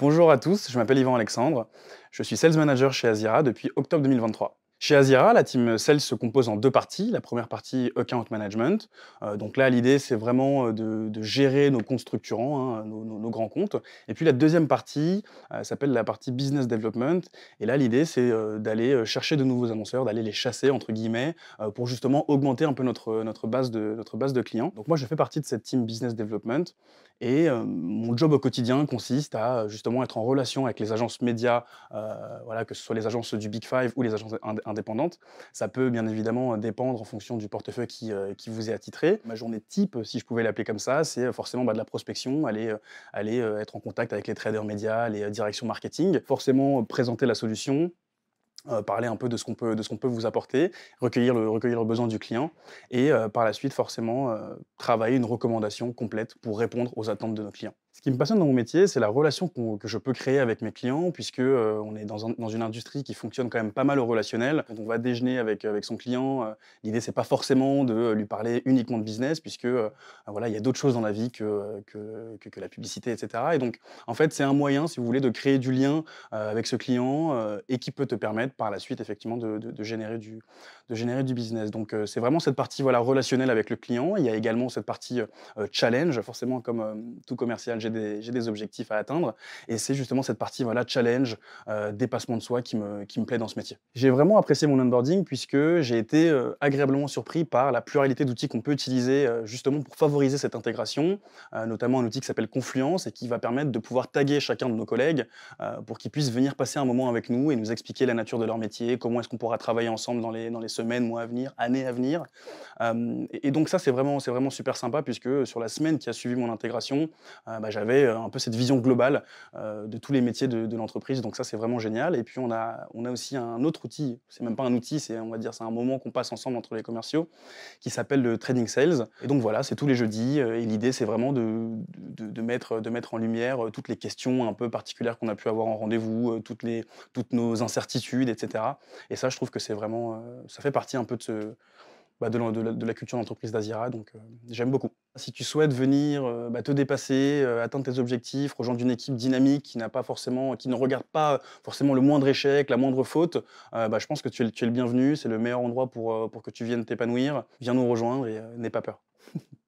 Bonjour à tous, je m'appelle Yvan Alexandre, je suis Sales Manager chez Azira depuis octobre 2023. Chez Azira, la team Sales se compose en deux parties. La première partie, Account Management. Euh, donc là, l'idée, c'est vraiment euh, de, gérer nos comptes structurants, hein, nos, grands comptes. Et puis la deuxième partie euh, s'appelle la partie Business Development. Et là, l'idée, c'est d'aller chercher de nouveaux annonceurs, d'aller les chasser, entre guillemets, pour justement augmenter un peu notre, notre, base de, notre base de clients. Donc moi, je fais partie de cette team Business Development. Et mon job au quotidien consiste à justement être en relation avec les agences médias, voilà, que ce soit les agences du Big Five ou les agences indépendante. Ça peut bien évidemment euh, dépendre en fonction du portefeuille euh, qui, vous est attitré. Ma journée type, euh, si je pouvais l'appeler comme ça, c'est forcément bah, de la prospection, aller, aller être en contact avec les traders médias, les directions marketing, forcément présenter la solution, euh, parler un peu de ce qu'on peut, de ce qu'on peut vous apporter, recueillir le, recueillir besoin du client et euh, par la suite forcément euh, travailler une recommandation complète pour répondre aux attentes de nos clients. Ce qui me passionne dans mon métier, c'est la relation que je peux créer avec mes clients, puisque on est dans, une industrie qui fonctionne quand même pas mal au relationnel. Quand on va déjeuner avec, avec son client, l'idée c'est pas forcément de lui parler uniquement de business, puisque voilà, il y a d'autres choses dans la vie que, la publicité, etc. Et donc, en fait, c'est un moyen, si vous voulez, de créer du lien avec ce client et qui peut te permettre par la suite effectivement de, générer, du, de générer du business. Donc euh, c'est vraiment cette partie voilà, relationnelle avec le client. Il y a également cette partie euh, euh, challenge. Forcément, comme tout commercial, j'ai des, objectifs à atteindre. Et c'est justement cette partie voilà, challenge, dépassement de soi qui me, qui me plaît dans ce métier. J'ai vraiment apprécié mon onboarding puisque j'ai été agréablement surpris par la pluralité d'outils qu'on peut utiliser justement pour favoriser cette intégration, notamment un outil qui s'appelle Confluence et qui va permettre de pouvoir taguer chacun de nos collègues pour qu'ils puissent venir passer un moment avec nous et nous expliquer la nature de leur métier, comment est-ce qu'on pourra travailler ensemble dans les, dans les semaines, mois à venir, années à venir. Euh, et, donc ça, c'est vraiment, c'est vraiment super sympa, puisque sur la semaine qui a suivi mon intégration, euh, bah, j'avais euh, un peu cette vision globale de tous les métiers de, l'entreprise. Donc ça, c'est vraiment génial. Et puis on a, on a aussi un autre outil, c'est même pas un outil, c'est, on va dire, c'est un moment qu'on passe ensemble entre les commerciaux, qui s'appelle le Trading Sales. Et donc voilà, c'est tous les jeudis, et l'idée, c'est vraiment de, de, de, mettre, de mettre en lumière toutes les questions un peu particulières qu'on a pu avoir en rendez-vous, toutes, les, toutes nos incertitudes, etc. Et ça, je trouve que c'est vraiment, euh, ça fait partie un peu de bah, la, culture d'entreprise d'Azira, donc euh, j'aime beaucoup. Si tu souhaites venir euh, bah, te dépasser, atteindre tes objectifs, rejoindre une équipe dynamique qui n'a pas forcément, qui ne regarde pas forcément le moindre échec, la moindre faute, bah, je pense que tu es, le bienvenu, c'est le meilleur endroit pour, pour que tu viennes t'épanouir. Viens nous rejoindre et n'aie pas peur.